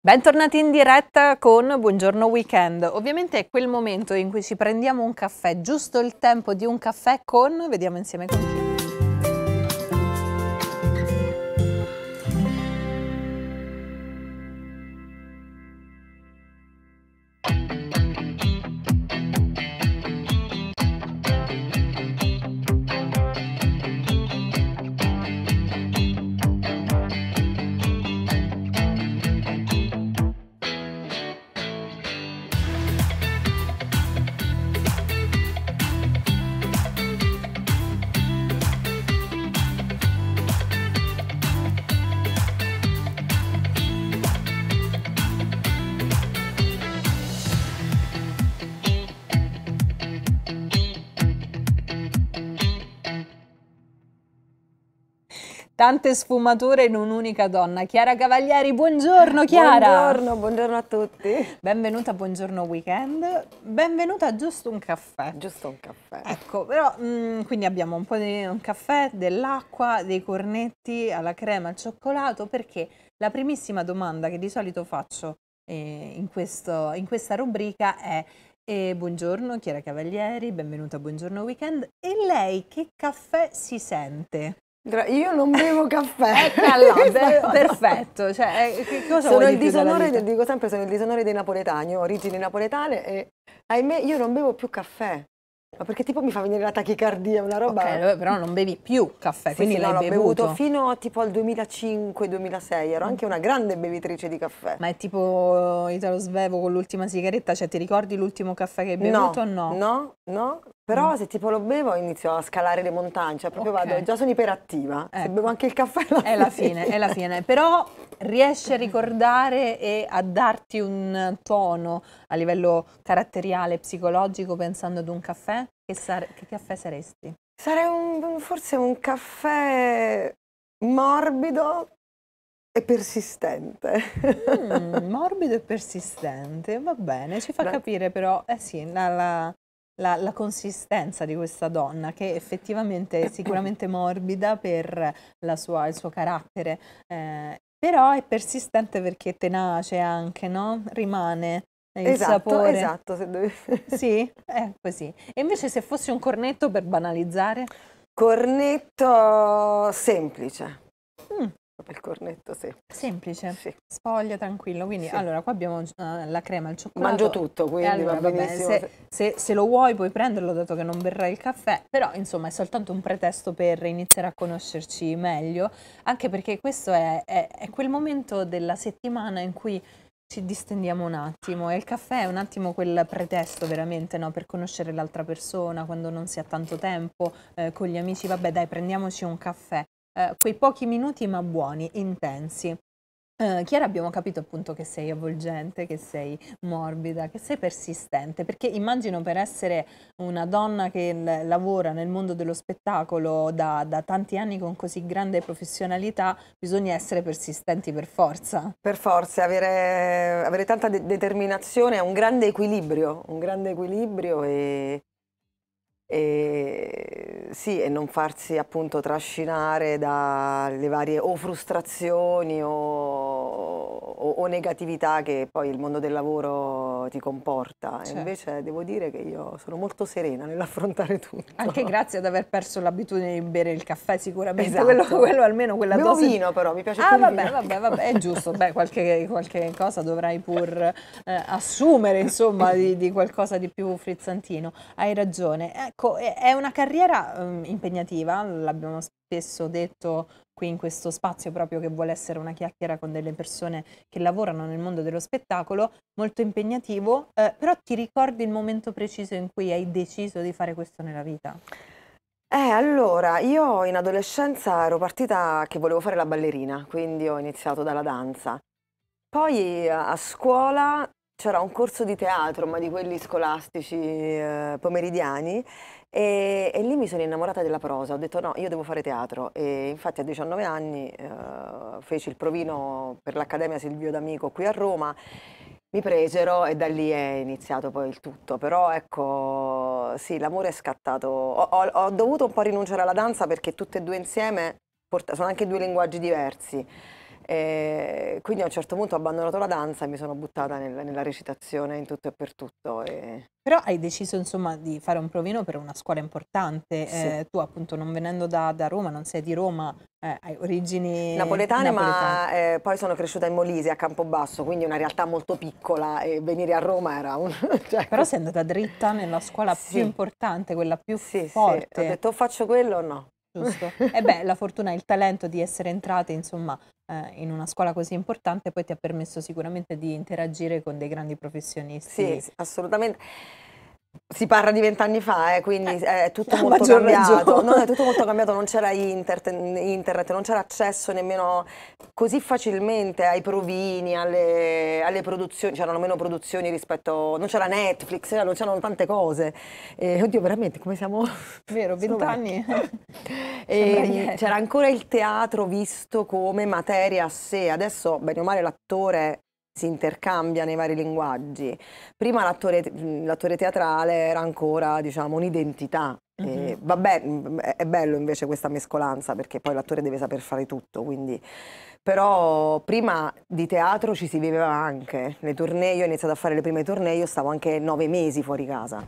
Bentornati in diretta con Buongiorno Weekend. Ovviamente è quel momento in cui ci prendiamo un caffè, giusto il tempo di un caffè con, vediamo insieme con chi. Tante sfumature in un'unica donna. Chiara Cavalieri, buongiorno Chiara. Buongiorno, buongiorno a tutti. Benvenuta a Buongiorno Weekend. Benvenuta a Giusto un caffè. Giusto un caffè. Ecco, però mh, mm, quindi abbiamo un po' di un caffè, dell'acqua, dei cornetti alla crema, al cioccolato, perché la primissima domanda che di solito faccio eh, in, questo, in questa rubrica è e eh, buongiorno Chiara Cavalieri, benvenuta a Buongiorno Weekend. E lei che caffè si sente? Io non bevo caffè. Ecco, perfetto. Cioè, eh, sono il disonore, dico sempre, sono il disonore dei napoletani. ho origini napoletane e ahimè io non bevo più caffè. Ma perché tipo mi fa venire la tachicardia, una roba... Ok, però non bevi più caffè, sì, quindi sì, l'hai no, bevuto. bevuto fino tipo al 2005-2006, ero anche una grande bevitrice di caffè. Ma è tipo eh, Italo Svevo con l'ultima sigaretta, cioè ti ricordi l'ultimo caffè che hai bevuto no, o no? No, no, però mm. se tipo lo bevo inizio a scalare le montagne, cioè proprio okay. vado, già sono iperattiva, ecco. se bevo anche il caffè la è la fine. È la fine, però riesce a ricordare e a darti un tono a livello caratteriale, psicologico, pensando ad un caffè? Che, che caffè saresti? Sarei un, forse un caffè morbido e persistente. Mm, morbido e persistente, va bene, ci fa Beh. capire però, eh sì, la, la la, la, consistenza di questa donna che effettivamente è sicuramente morbida per sua, il suo carattere, eh, però è persistente perché è tenace anche, no? rimane il esatto, sapore. Esatto, se devi... sì, è eh, così. E invece se fosse un cornetto per banalizzare? Cornetto semplice il cornetto sì. Semplice, sì. sfoglia tranquillo. Quindi sì. allora qua abbiamo uh, la crema, il cioccolato. Mangio tutto, quindi allora, va vabbè, se, se, se, lo vuoi puoi prenderlo dato che non berrai il caffè, però insomma è soltanto un pretesto per iniziare a conoscerci meglio, anche perché questo è, è, è quel momento della settimana in cui ci distendiamo un attimo e il caffè è un attimo quel pretesto veramente no? per conoscere l'altra persona quando non si ha tanto tempo eh, con gli amici, vabbè dai prendiamoci un caffè eh, quei pochi minuti ma buoni, intensi. Uh, Chiara abbiamo capito appunto che sei avvolgente, che sei morbida, che sei persistente, perché immagino per essere una donna che lavora nel mondo dello spettacolo da, da, tanti anni con così grande professionalità, bisogna essere persistenti per forza. Per forza, avere, avere tanta de determinazione è un grande equilibrio, un grande equilibrio e e, sì, e non farsi appunto trascinare dalle varie o frustrazioni o, o, o negatività che poi il mondo del lavoro ti comporta. Certo. invece devo dire che io sono molto serena nell'affrontare tutto. Anche grazie ad aver perso l'abitudine di bere il caffè sicuramente. Esatto. Quello, quello almeno quella Bevo dose... vino però, mi piace ah, più vabbè, vabbè, vabbè, è giusto. Beh, qualche, qualche cosa dovrai pur eh, assumere, insomma, di, di, qualcosa di più frizzantino. Hai ragione. Ecco, è una carriera eh, impegnativa, l'abbiamo spesso detto qui in questo spazio proprio che vuole essere una chiacchiera con delle persone che lavorano nel mondo dello spettacolo, molto impegnativo, eh, però ti ricordi il momento preciso in cui hai deciso di fare questo nella vita? Eh, allora, io in adolescenza ero partita che volevo fare la ballerina, quindi ho iniziato dalla danza. Poi eh, a scuola c'era un corso di teatro, ma di quelli scolastici eh, pomeridiani, e, e, lì mi sono innamorata della prosa, ho detto no, io devo fare teatro. E infatti a 19 anni eh, feci il provino per l'Accademia Silvio D'Amico qui a Roma, mi presero e da lì è iniziato poi il tutto, però ecco, sì, l'amore è scattato. Ho, ho, ho dovuto un po' rinunciare alla danza perché tutte e due insieme sono anche due linguaggi diversi. E eh, quindi a un certo punto ho abbandonato la danza e mi sono buttata nel, nella recitazione in tutto e per tutto. E... Però hai deciso insomma di fare un provino per una scuola importante, eh, sì. eh, tu appunto non venendo da, da, Roma, non sei di Roma, eh, hai origini napoletane, napoletane. ma eh, poi sono cresciuta in Molise a Campobasso, quindi una realtà molto piccola e venire a Roma era un... cioè... Però sei andata dritta nella scuola sì. più importante, quella più sì, forte. Sì. Ho detto faccio quello o no? giusto? e eh beh, la fortuna e il talento di essere entrate, insomma, eh, in una scuola così importante poi ti ha permesso sicuramente di interagire con dei grandi professionisti. Sì, assolutamente. Si parla di vent'anni fa, eh, quindi eh, eh, è tutto La molto cambiato. No, è tutto molto cambiato, non c'era internet, non c'era accesso nemmeno così facilmente ai provini, alle, alle produzioni, c'erano meno produzioni rispetto. non c'era Netflix, non c'erano tante cose. Eh, oddio, veramente come siamo. Vero, vent'anni. Ehm, c'era ancora il teatro visto come materia a sé. Adesso, bene o male, l'attore si intercambia nei vari linguaggi. Prima l'attore teatrale era ancora, diciamo, un'identità. Mm -hmm. vabbè, è bello invece questa mescolanza perché poi l'attore deve saper fare tutto, quindi... Però prima di teatro ci si viveva anche, le tournée, io ho iniziato a fare le prime tournée, io stavo anche nove mesi fuori casa.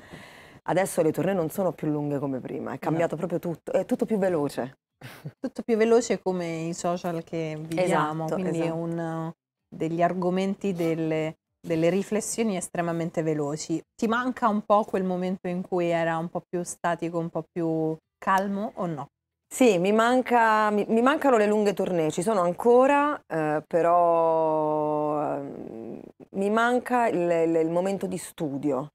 Adesso le tournée non sono più lunghe come prima, è cambiato no. proprio tutto, è tutto più veloce. Tutto più veloce come i social che viviamo, esatto, quindi esatto. è un degli argomenti, delle, delle riflessioni estremamente veloci. Ti manca un po' quel momento in cui era un po' più statico, un po' più calmo o no? Sì, mi, manca, mi, mi mancano le lunghe tournée, ci sono ancora, eh, però eh, mi manca il, il, il, momento di studio,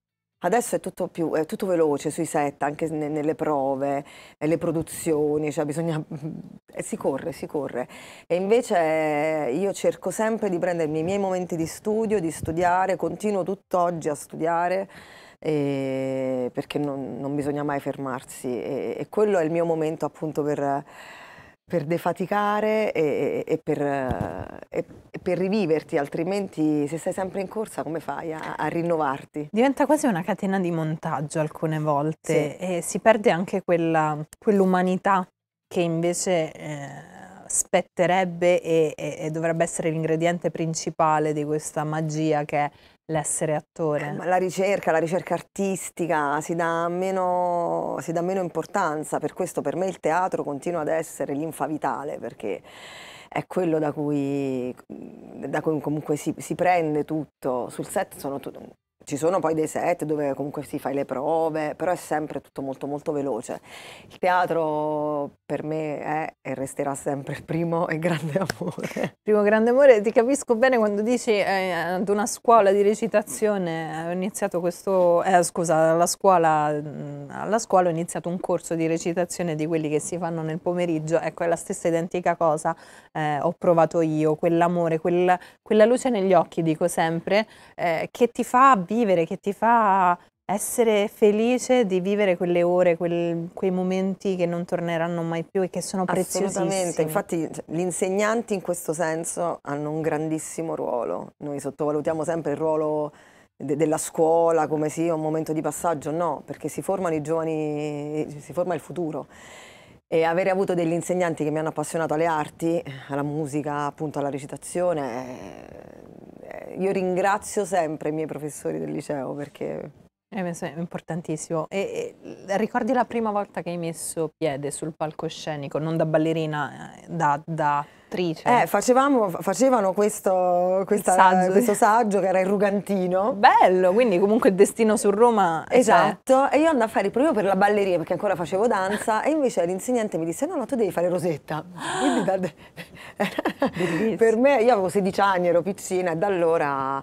Adesso è tutto, più, è tutto veloce sui set, anche ne, nelle prove, nelle produzioni, cioè bisogna, eh, si corre, si corre. E invece eh, io cerco sempre di prendermi i miei momenti di studio, di studiare, continuo tutt'oggi a studiare. Eh, perché non, non, bisogna mai fermarsi e, e quello è il mio momento appunto per, per defaticare e, e, per, e, per, riviverti, altrimenti se stai sempre in corsa come fai a, a rinnovarti? Diventa quasi una catena di montaggio alcune volte sì. e si perde anche quell'umanità che invece eh, spetterebbe e, e, e dovrebbe essere l'ingrediente principale di questa magia che è l'essere attore. la ricerca, la ricerca artistica si dà, meno, si dà meno importanza, per questo per me il teatro continua ad essere l'infa vitale, perché è quello da cui, da cui comunque si, si, prende tutto. Sul set sono, tutto ci sono poi dei set dove comunque si fai le prove, però è sempre tutto molto molto veloce. Il teatro per me è e resterà sempre il primo e grande amore. Primo grande amore, ti capisco bene quando dici eh, ad una scuola di recitazione eh, ho iniziato questo, eh, scusa, alla scuola, mm, alla scuola ho iniziato un corso di recitazione di quelli che si fanno nel pomeriggio, ecco è la stessa identica cosa, eh, ho provato io, quell'amore, quel, quella luce negli occhi dico sempre, eh, che ti fa vivere vivere, che ti fa essere felice di vivere quelle ore, quel, quei momenti che non torneranno mai più e che sono preziosissimi. Assolutamente, infatti cioè, gli insegnanti in questo senso hanno un grandissimo ruolo. Noi sottovalutiamo sempre il ruolo de della scuola come sia un momento di passaggio, no, perché si formano i giovani, si forma il futuro. E avere avuto degli insegnanti che mi hanno appassionato alle arti, alla musica, appunto alla recitazione, eh, io ringrazio sempre i miei professori del liceo perché eh, è importantissimo. E, e, ricordi la prima volta che hai messo piede sul palcoscenico, non da ballerina, eh, da, da attrice? Eh, facevamo, facevano questo, questa, saggio. questo, saggio. che era il Rugantino. Bello, quindi comunque il destino su Roma. Esatto, c'è. e io andavo a fare proprio per la balleria perché ancora facevo danza e invece l'insegnante mi disse no, no, tu devi fare Rosetta. Quindi da... per me, io avevo 16 anni, ero piccina e da allora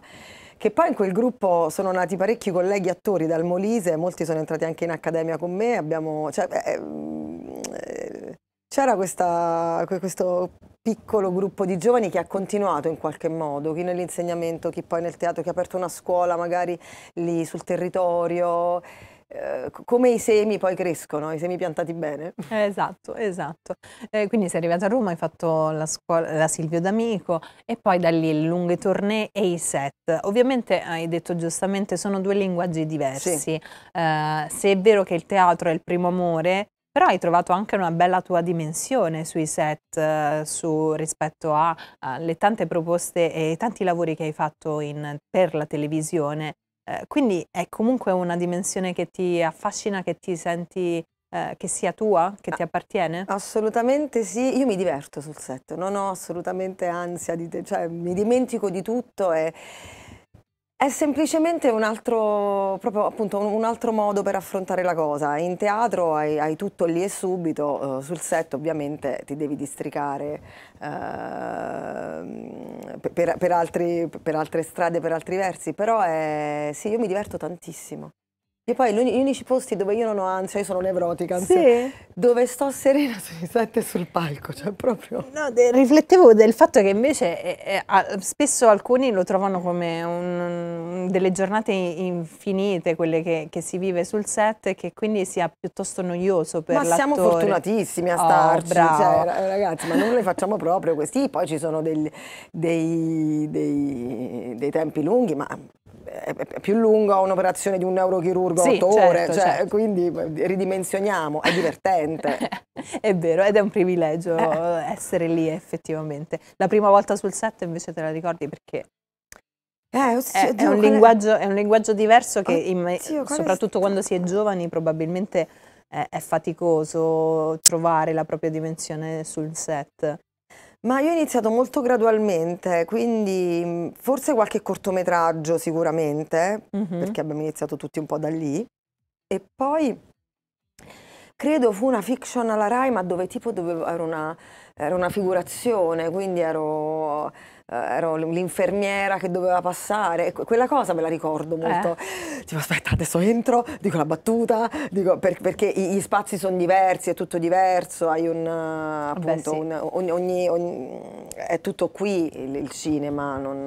che poi in quel gruppo sono nati parecchi colleghi attori dal Molise, molti sono entrati anche in accademia con me, abbiamo... Cioè, ehm, eh, c'era questo piccolo gruppo di giovani che ha continuato in qualche modo, chi nell'insegnamento, chi poi nel teatro, chi ha aperto una scuola magari lì sul territorio. Eh, come i semi poi crescono, i semi piantati bene. Eh, esatto, esatto. Eh, quindi sei arrivata a Roma, hai fatto la, scuola, la Silvio D'Amico e poi da lì le lunghe tournée e i set. Ovviamente hai detto giustamente sono due linguaggi diversi. Sì. Eh, se è vero che il teatro è il primo amore, però hai trovato anche una bella tua dimensione sui set eh, su, rispetto alle tante proposte e ai tanti lavori che hai fatto in, per la televisione eh, quindi è comunque una dimensione che ti affascina, che ti senti eh, che sia tua, che ti appartiene? Assolutamente sì, io mi diverto sul set, non ho assolutamente ansia, di te, cioè mi dimentico di tutto e... È semplicemente un altro, proprio, appunto, un altro, modo per affrontare la cosa. In teatro hai, hai tutto lì e subito, eh, sul set ovviamente ti devi districare, uh, per, per, altri, per, altre strade, per altri versi, però è, sì, io mi diverto tantissimo. E poi gli unici posti dove io non ho ansia, io sono nevrotica, anzi, sì. dove sto serena sui i sette sul palco, cioè proprio... No, de riflettevo del fatto che invece eh, eh, spesso alcuni lo trovano come un, delle giornate infinite, quelle che, che, si vive sul set, e che quindi sia piuttosto noioso per l'attore. Ma siamo fortunatissimi a starci, oh, cioè, ragazzi, ma non le facciamo proprio questi, poi ci sono del, dei, dei, dei tempi lunghi, ma è più lunga un'operazione di un neurochirurgo sì, otto certo, ore, cioè, certo. quindi eh, ridimensioniamo, è divertente. è vero, ed è un privilegio eh. essere lì effettivamente. La prima volta sul set invece te la ricordi perché eh, oddio, è, un linguaggio, è, un linguaggio, diverso che oddio, soprattutto quando si è giovani probabilmente è, è faticoso trovare la propria dimensione sul set. Ma io ho iniziato molto gradualmente, quindi mm, forse qualche cortometraggio sicuramente, mm -hmm. perché abbiamo iniziato tutti un po' da lì. E poi credo fu una fiction alla Rai, ma dove tipo dovevo, ero, una, ero una figurazione, quindi ero eh, ero l'infermiera che doveva passare, quella cosa me la ricordo molto. Eh. Tipo aspetta, adesso entro, dico la battuta, dico, per, perché gli spazi sono diversi, è tutto diverso, hai un eh, appunto Beh, sì. un, ogni, ogni, ogni, è tutto qui il, il cinema, non,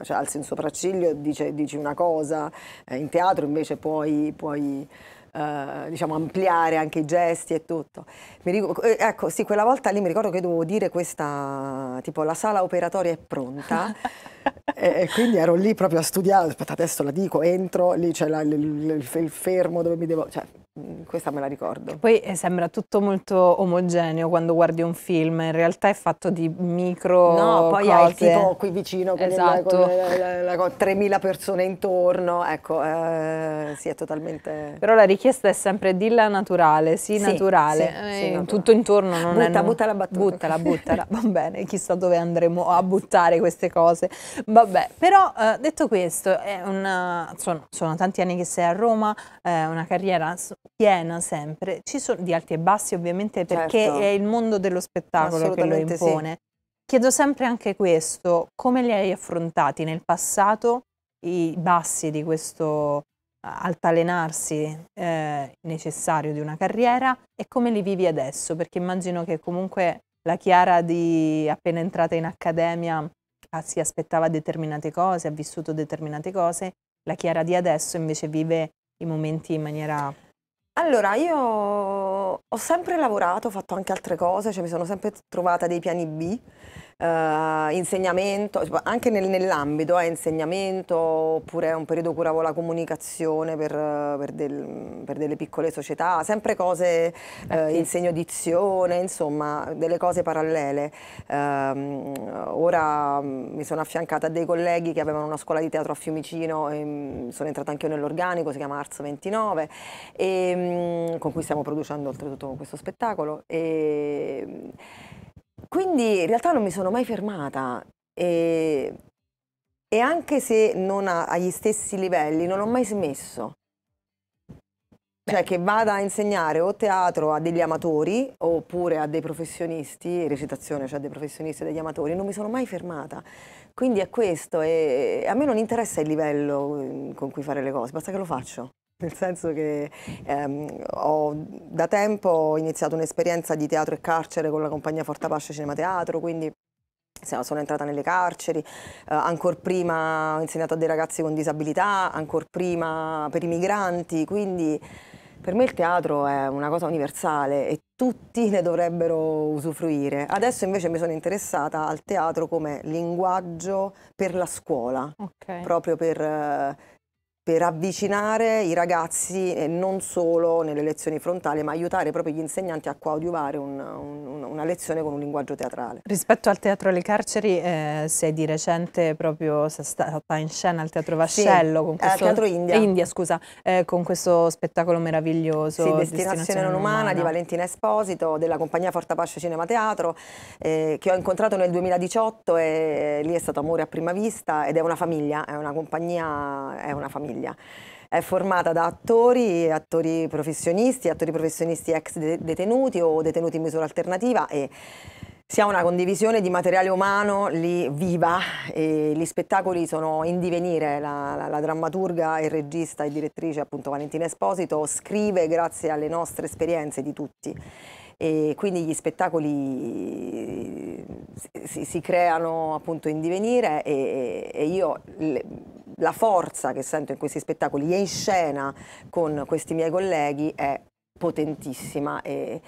eh, cioè alzi un sopracciglio, dice, dici una cosa, in teatro invece puoi, puoi eh, diciamo, ampliare anche i gesti e tutto. Eh, ecco, sì, quella volta lì mi ricordo che dovevo dire questa, tipo la sala operatoria è pronta. e, e, quindi ero lì proprio a studiare, aspetta adesso la dico, entro, lì c'è il, il, il, fermo dove mi devo... Cioè, Mm, questa me la ricordo. Poi eh, sembra tutto molto omogeneo quando guardi un film, in realtà è fatto di micro No, poi cose. hai il tipo qui vicino con, esatto. le, con, con 3.000 persone intorno, ecco, eh, sì, è totalmente... Però la richiesta è sempre dilla naturale, sì, sì naturale, sì, eh, sì, tutto intorno non butta, è... Butta la battuta. Buttala, buttala, va bene, chissà dove andremo a buttare queste cose. Vabbè, però eh, detto questo, una, sono, sono, tanti anni che sei a Roma, è una carriera piena sempre, ci sono di alti e bassi ovviamente perché certo. è il mondo dello spettacolo che lo impone. Sì. Chiedo sempre anche questo, come li hai affrontati nel passato i bassi di questo eh, altalenarsi eh, necessario di una carriera e come li vivi adesso? Perché immagino che comunque la Chiara di appena entrata in accademia ah, si aspettava determinate cose, ha vissuto determinate cose, la Chiara di adesso invece vive i momenti in maniera allora, io ho sempre lavorato, ho fatto anche altre cose, cioè mi sono sempre trovata dei piani B eh, insegnamento, cioè, anche nel, nell'ambito, eh, insegnamento oppure un periodo curavo la comunicazione per, per, del, per delle piccole società, sempre cose, eh, ecco. insegno dizione, insomma delle cose parallele. Ehm, ora mm, mi sono affiancata a dei colleghi che avevano una scuola di teatro a Fiumicino, e, mm, sono entrata anche io nell'organico, si chiama Arts 29, e, mm, con cui stiamo producendo oltretutto questo spettacolo. E, quindi in realtà non mi sono mai fermata e, e anche se non a, agli stessi livelli non ho mai smesso. Beh. Cioè che vada a insegnare o teatro a degli amatori oppure a dei professionisti, recitazione cioè a dei professionisti e degli amatori, non mi sono mai fermata. Quindi è questo e a me non interessa il livello mm, con cui fare le cose, basta che lo faccio. Nel senso che ehm, ho da tempo ho iniziato un'esperienza di teatro e carcere con la compagnia Fortapace Cinema Teatro, quindi sono entrata nelle carceri, eh, ancora prima ho insegnato a dei ragazzi con disabilità, ancora prima per i migranti, quindi per me il teatro è una cosa universale e tutti ne dovrebbero usufruire. Adesso invece mi sono interessata al teatro come linguaggio per la scuola, okay. proprio per eh, per avvicinare i ragazzi non solo nelle lezioni frontali, ma aiutare proprio gli insegnanti a coadiuvare un, un, una lezione con un linguaggio teatrale. Rispetto al teatro alle carceri, eh, sei di recente proprio stata in scena al teatro Vascello, sì, con eh, questo, teatro India, India scusa, eh, con questo spettacolo meraviglioso. Sì, Destinazione, Destinazione non umana, di Valentina Esposito, della compagnia Forta Pace Cinema Teatro, eh, che ho incontrato nel 2018 e lì è stato amore a prima vista ed è una famiglia, è una compagnia, è una famiglia famiglia. È formata da attori, attori professionisti, attori professionisti ex detenuti o detenuti in misura alternativa e si ha una condivisione di materiale umano lì viva e gli spettacoli sono in divenire. La, la, la drammaturga e regista e direttrice appunto Valentina Esposito scrive grazie alle nostre esperienze di tutti e quindi gli spettacoli eh, si, si, creano appunto in divenire e, e io la forza che sento in questi spettacoli e in scena con questi miei colleghi è potentissima e,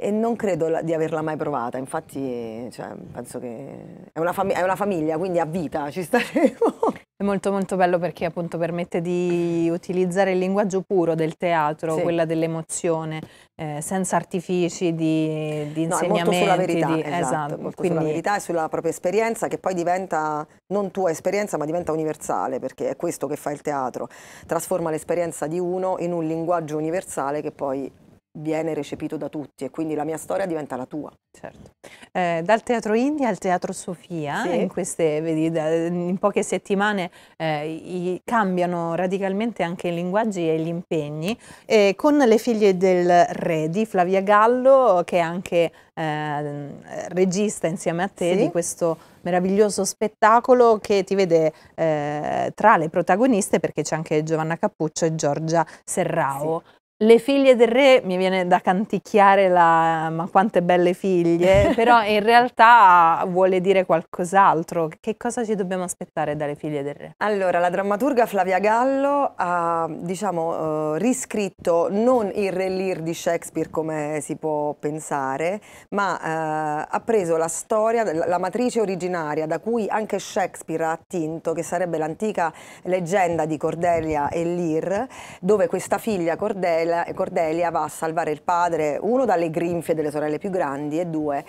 e non credo di averla mai provata, infatti cioè, penso che è una, è una, famiglia, quindi a vita ci staremo. È molto molto bello perché appunto permette di utilizzare il linguaggio puro del teatro, sì. quella dell'emozione, eh, senza artifici di, di insegnamento. No, esatto, molto sulla esatto, verità, di, esatto, esatto, molto quindi... sulla verità e sulla propria esperienza che poi diventa non tua esperienza ma diventa universale perché è questo che fa il teatro, trasforma l'esperienza di uno in un linguaggio universale che poi viene recepito da tutti e quindi la mia storia diventa la tua. Certo. Eh, dal Teatro India al Teatro Sofia, sì. in, queste, vedi, da, in, poche settimane eh, i, cambiano radicalmente anche i linguaggi e gli impegni, eh, con le figlie del re di Flavia Gallo, che è anche eh, regista insieme a te sì. di questo meraviglioso spettacolo che ti vede eh, tra le protagoniste, perché c'è anche Giovanna Cappuccio e Giorgia Serrao. Sì. Le figlie del re mi viene da canticchiare la ma quante belle figlie, però in realtà vuole dire qualcos'altro. Che cosa ci dobbiamo aspettare dalle figlie del re? Allora, la drammaturga Flavia Gallo ha, diciamo, eh, riscritto non il re Lear di Shakespeare come si può pensare, ma eh, ha preso la storia, la, la matrice originaria da cui anche Shakespeare ha attinto, che sarebbe l'antica leggenda di Cordelia e Lear, dove questa figlia Cordelia Cordelia, Cordelia va a salvare il padre, uno dalle grinfie delle sorelle più grandi e due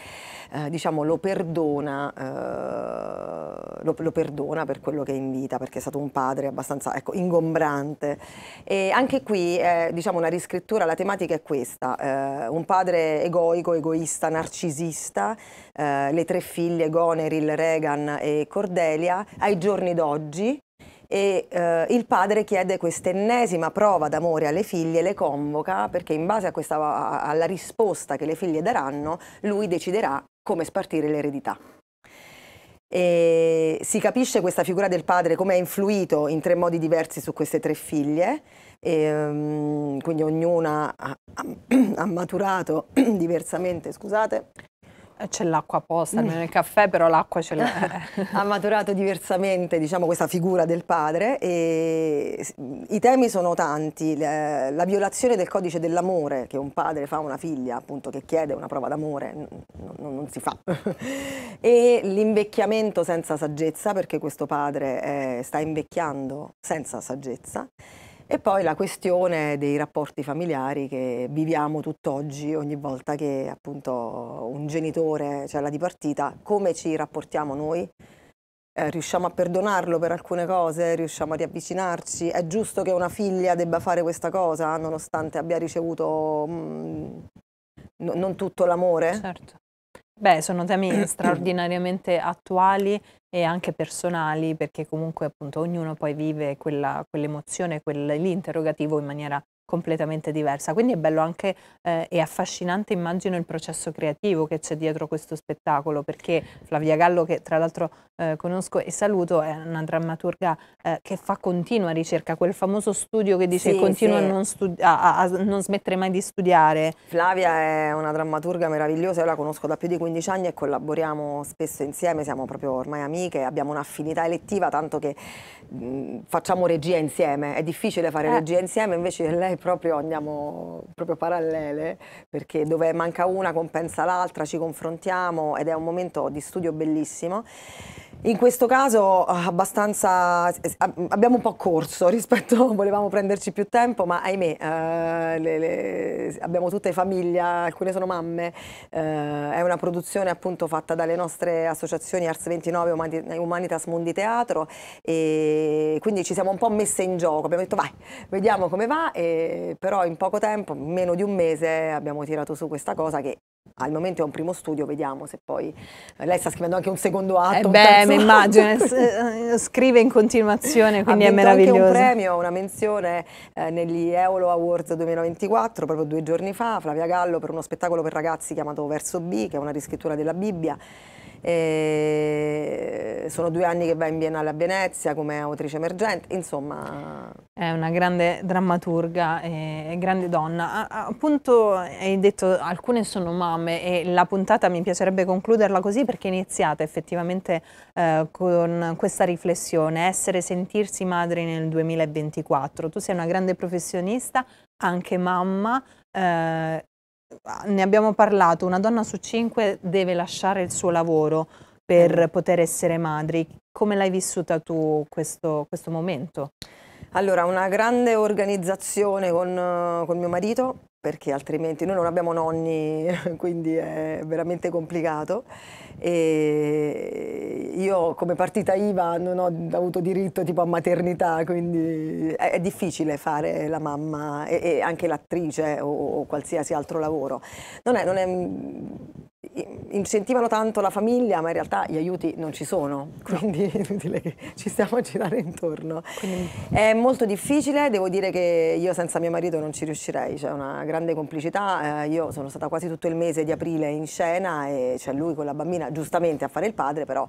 eh, diciamo, lo, perdona, eh, lo, lo, perdona per quello che è in vita, perché è stato un padre abbastanza ecco, ingombrante. E anche qui eh, diciamo, una riscrittura, la tematica è questa, eh, un padre egoico, egoista, narcisista, eh, le tre figlie Goneril, Regan e Cordelia, ai giorni d'oggi, e eh, il padre chiede quest'ennesima prova d'amore alle figlie, le convoca perché in base questa, alla risposta che le figlie daranno lui deciderà come spartire l'eredità. E si capisce questa figura del padre come ha influito in tre modi diversi su queste tre figlie, e, um, quindi ognuna ha, ha maturato diversamente, scusate, eh, c'è l'acqua apposta, almeno il caffè, però l'acqua ce l'ha. ha maturato diversamente diciamo, questa figura del padre e i temi sono tanti. La violazione del codice dell'amore che un padre fa a una figlia, appunto, che chiede una prova d'amore, non, non, non si fa. e l'invecchiamento senza saggezza, perché questo padre eh, sta invecchiando senza saggezza. E poi la questione dei rapporti familiari che viviamo tutt'oggi ogni volta che appunto un genitore c'è cioè, la dipartita, come ci rapportiamo noi? Eh, riusciamo a perdonarlo per alcune cose? Riusciamo a riavvicinarci? È giusto che una figlia debba fare questa cosa nonostante abbia ricevuto mh, mm, non tutto l'amore? Certo. Beh, sono temi straordinariamente attuali e anche personali, perché comunque appunto ognuno poi vive quell'emozione, quell quell'interrogativo in maniera completamente diversa. Quindi è bello anche eh, e affascinante, immagino, il processo creativo che c'è dietro questo spettacolo, perché Flavia Gallo, che tra l'altro eh, conosco e saluto, è una drammaturga eh, che fa continua ricerca, quel famoso studio che dice sì, continua sì. A, non a, a, non smettere mai di studiare. Flavia è una drammaturga meravigliosa, io la conosco da più di 15 anni e collaboriamo spesso insieme, siamo proprio ormai amiche, abbiamo un'affinità elettiva, tanto che mh, mm, facciamo regia insieme, è difficile fare eh. regia insieme, invece lei proprio andiamo proprio parallele, perché dove manca una compensa l'altra, ci confrontiamo ed è un momento di studio bellissimo. In questo caso eh, abbastanza, eh, abbiamo un po' corso rispetto, volevamo prenderci più tempo, ma ahimè eh, le, le, abbiamo tutte famiglia, alcune sono mamme, eh, è una produzione appunto fatta dalle nostre associazioni Ars 29 e Humanitas Mondi Teatro e quindi ci siamo un po' messe in gioco, abbiamo detto vai, vediamo come va, e, però in poco tempo, meno di un mese, abbiamo tirato su questa cosa che al momento è un primo studio, vediamo se poi eh, lei sta scrivendo anche un secondo atto. Eh beh, mi immagino, eh, eh, scrive in continuazione, quindi è meraviglioso. Ha vinto anche un premio, una menzione eh, negli Eolo Awards 2024, proprio due giorni fa, Flavia Gallo per uno spettacolo per ragazzi chiamato Verso B, che è una riscrittura della Bibbia. E sono due anni che va in Biennale a Venezia come autrice emergente, insomma... È una grande drammaturga e grande donna. Appunto hai detto alcune sono mamme e la puntata mi piacerebbe concluderla così perché è iniziata effettivamente eh, con questa riflessione, essere, sentirsi madri nel 2024. Tu sei una grande professionista, anche mamma, eh, Ah, ne abbiamo parlato, una donna su cinque deve lasciare il suo lavoro per mm. poter essere madri. Come l'hai vissuta tu questo, questo momento? Allora, una grande organizzazione con, eh, con mio marito, perché altrimenti noi non abbiamo nonni, quindi è veramente complicato. E io come partita IVA non ho avuto diritto tipo a maternità, quindi è, difficile fare la mamma e, e anche l'attrice o, o, qualsiasi altro lavoro. Non è, non è incentivano tanto la famiglia, ma in realtà gli aiuti non ci sono, quindi è inutile che ci stiamo a girare intorno. Quindi... È molto difficile, devo dire che io senza mio marito non ci riuscirei, c'è una grande complicità, eh, io sono stata quasi tutto il mese di aprile in scena e c'è lui con la bambina, giustamente a fare il padre, però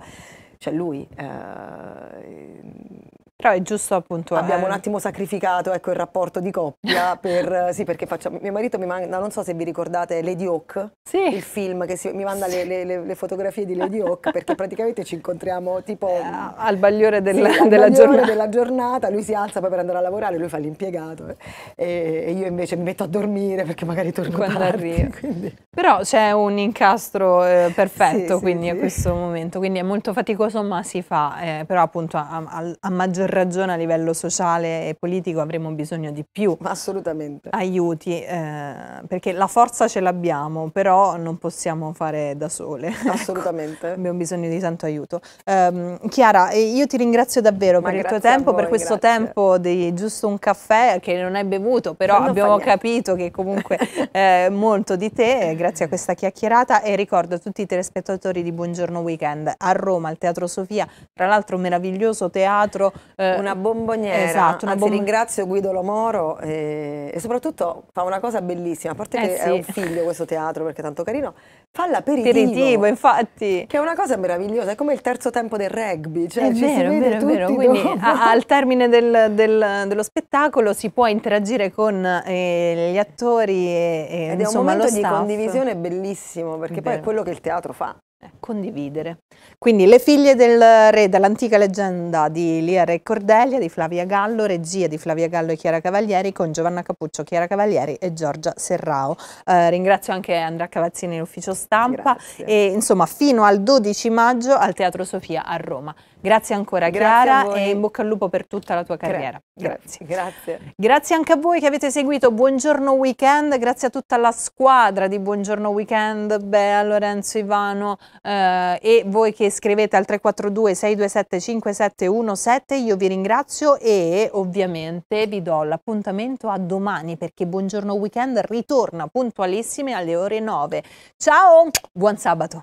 c'è lui. Eh però è giusto appunto... Abbiamo un eh, attimo sacrificato ecco, il rapporto di coppia per... Eh, sì, perché facciamo... Mio marito mi manda, non so se vi ricordate, Lady Oak, sì. il film che si... mi manda sì. le, le, le, fotografie di Lady Oak, perché praticamente ci incontriamo tipo... Eh, al bagliore, del, sì, della, bagliore giornata. della, giornata. Lui si alza poi per andare a lavorare, lui fa l'impiegato eh, e, io invece mi metto a dormire perché magari torno Quando tardi. Arrivo. Però c'è un incastro eh, perfetto quindi a questo momento, quindi è molto faticoso ma si fa, però appunto a, a, a maggior ragione a livello sociale e politico avremo bisogno di più Assolutamente. aiuti, eh, perché la forza ce l'abbiamo, però non possiamo fare da sole. Ecco. Assolutamente. ecco, abbiamo bisogno di tanto aiuto. Eh, Chiara, io ti ringrazio davvero Ma per il tuo tempo, voi, per questo grazie. tempo di giusto un caffè che non hai bevuto, però non abbiamo capito che comunque eh, molto di te, grazie a questa chiacchierata e ricordo a tutti i telespettatori di Buongiorno Weekend a Roma al Teatro Sofia, tra l'altro meraviglioso teatro eh, una bomboniera. Esatto, una Anzi, bomb ringrazio Guido Lomoro e, eh, e, soprattutto fa una cosa bellissima, a parte eh che sì. è un figlio questo teatro perché è tanto carino, fa l'aperitivo. Aperitivo, infatti. Che è una cosa meravigliosa, è come il terzo tempo del rugby. Cioè è vero, è vero, è vero. Quindi a, al termine del, del, dello spettacolo si può interagire con eh, gli attori e, e Ed insomma, è un momento di condivisione bellissimo perché è poi è quello che il teatro fa. Eh, condividere. Quindi Le figlie del re dall'antica leggenda di Lia Re Cordelia di Flavia Gallo, regia di Flavia Gallo e Chiara Cavalieri con Giovanna Capuccio, Chiara Cavalieri e Giorgia Serrao. Eh, ringrazio anche Andrea Cavazzini l'ufficio stampa Grazie. e insomma fino al 12 maggio al Teatro Sofia a Roma. Grazie ancora Chiara e in bocca al lupo per tutta la tua carriera. Grazie. Grazie. Grazie anche a voi che avete seguito Buongiorno Weekend, grazie a tutta la squadra di Buongiorno Weekend, Bea, Lorenzo, Ivano, eh, e voi che scrivete al 342 627 5717 io vi ringrazio e ovviamente vi do l'appuntamento a domani perché Buongiorno Weekend ritorna puntualissime alle ore 9. Ciao, buon sabato!